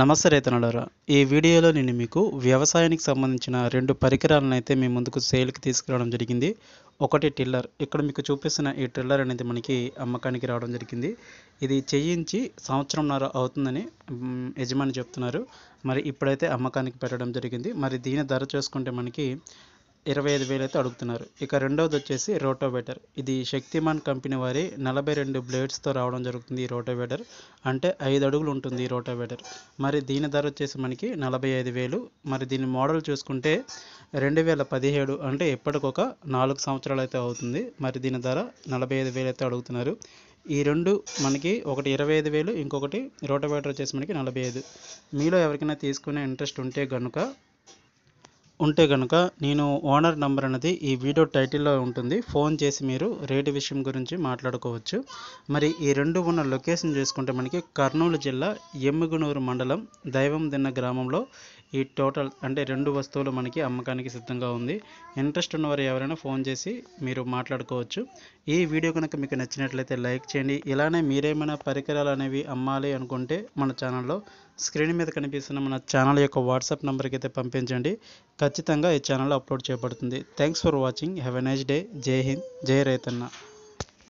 నమస్తే రైతనులారా ఈ వీడియోలో నేను మీకు వ్యవసాయానికి సంబంధించిన రెండు పరికరాలను అయితే మీ ముందుకు సేల్కి తీసుకురావడం జరిగింది ఒకటి టిల్లర్ ఇక్కడ మీకు చూపిస్తున్న ఈ టిల్లర్ అనేది మనకి అమ్మకానికి రావడం జరిగింది ఇది చేయించి సంవత్సరంన్నర అవుతుందని యజమాని చెప్తున్నారు మరి ఇప్పుడైతే అమ్మకానికి పెట్టడం జరిగింది మరి దీని ధర చేసుకుంటే మనకి ఇరవై ఐదు వేలు అయితే అడుగుతున్నారు ఇక రెండవది వచ్చేసి రోటోవేటర్ ఇది శక్తిమాన్ కంపెనీ వారి నలభై రెండు బ్లేడ్స్తో రావడం జరుగుతుంది ఈ రోటోవేటర్ అంటే ఐదు అడుగులు ఉంటుంది ఈ రోటోవేటర్ మరి దీని ధర వచ్చేసి మనకి నలభై ఐదు వేలు మరి దీని మోడల్ చూసుకుంటే రెండు వేల పదిహేడు అంటే ఎప్పటికొక నాలుగు సంవత్సరాలు అయితే అవుతుంది మరి దీని ధర నలభై ఐదు వేలు అయితే అడుగుతున్నారు ఈ రెండు మనకి ఒకటి ఇరవై ఐదు వేలు ఇంకొకటి రోటోవేటర్ వచ్చేసి మనకి నలభై ఐదు మీలో ఎవరికైనా తీసుకునే ఇంట్రెస్ట్ ఉంటే కనుక ఉంటే కనుక నేను ఓనర్ నంబర్ అనేది ఈ వీడియో టైటిల్లో ఉంటుంది ఫోన్ చేసి మీరు రేటు విషయం గురించి మాట్లాడుకోవచ్చు మరి ఈ రెండు ఉన్న లొకేషన్ చేసుకుంటే మనకి కర్నూలు జిల్లా ఎమ్మిగునూరు మండలం దైవం దిన్న గ్రామంలో ఈ టోటల్ అంటే రెండు వస్తువులు మనకి అమ్మకానికి సిద్ధంగా ఉంది ఇంట్రెస్ట్ ఉన్నవారు ఎవరైనా ఫోన్ చేసి మీరు మాట్లాడుకోవచ్చు ఈ వీడియో కనుక మీకు నచ్చినట్లయితే లైక్ చేయండి ఇలానే మీరేమైనా పరికరాలు అనేవి అమ్మాలి అనుకుంటే మన ఛానల్లో స్క్రీన్ మీద కనిపిస్తున్న మన ఛానల్ యొక్క వాట్సాప్ నెంబర్కి అయితే పంపించండి ఖచ్చితంగా ఈ ఛానల్ అప్లోడ్ చేయబడుతుంది thanks for watching have a nice day జై హింద్ జై రైతన్న